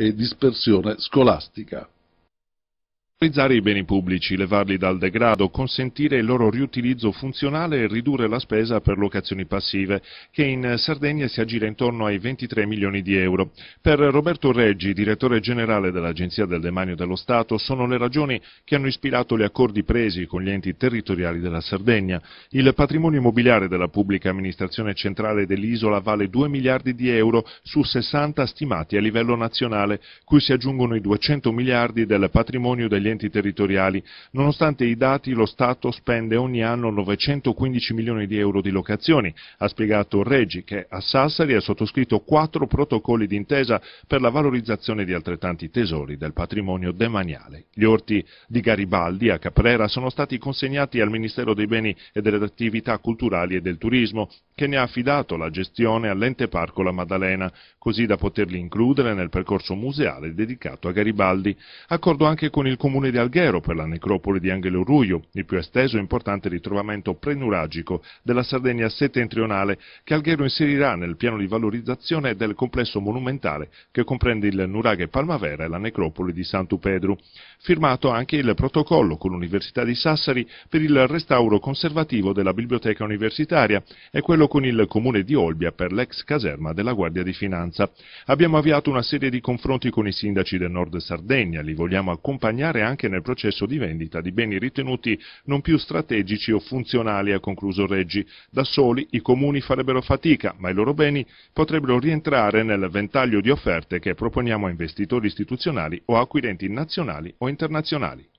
e dispersione scolastica. Valorizzare i beni pubblici, levarli dal degrado, consentire il loro riutilizzo funzionale e ridurre la spesa per locazioni passive, che in Sardegna si aggira intorno ai 23 milioni di euro. Per Roberto Reggi, direttore generale dell'Agenzia del Demanio dello Stato, sono le ragioni che hanno ispirato gli accordi presi con gli enti territoriali della Sardegna. Il patrimonio immobiliare della pubblica amministrazione centrale dell'isola vale 2 miliardi di euro su 60 stimati a livello nazionale, cui si aggiungono i 200 miliardi del patrimonio degli enti territoriali. Nonostante i dati, lo Stato spende ogni anno 915 milioni di euro di locazioni. Ha spiegato Reggi che a Sassari ha sottoscritto quattro protocolli d'intesa per la valorizzazione di altrettanti tesori del patrimonio demaniale. Gli orti di Garibaldi a Caprera sono stati consegnati al Ministero dei Beni e delle Attività Culturali e del Turismo, che ne ha affidato la gestione all'ente parco La Maddalena, così da poterli includere nel percorso museale dedicato a Garibaldi. Accordo anche con il Comune comune di Alghero per la necropoli di Angelo Ruio, il più esteso e importante ritrovamento prenuragico della Sardegna settentrionale che Alghero inserirà nel piano di valorizzazione del complesso monumentale che comprende il Nuraghe Palmavera e la necropoli di Santu Firmato anche il protocollo con l'Università di Sassari per il restauro conservativo della biblioteca universitaria e quello con il comune di Olbia per l'ex caserma della Guardia di Finanza. Abbiamo avviato una serie di confronti con i sindaci del nord Sardegna, li vogliamo accompagnare anche anche nel processo di vendita di beni ritenuti non più strategici o funzionali, ha concluso Reggi. Da soli i comuni farebbero fatica, ma i loro beni potrebbero rientrare nel ventaglio di offerte che proponiamo a investitori istituzionali o acquirenti nazionali o internazionali.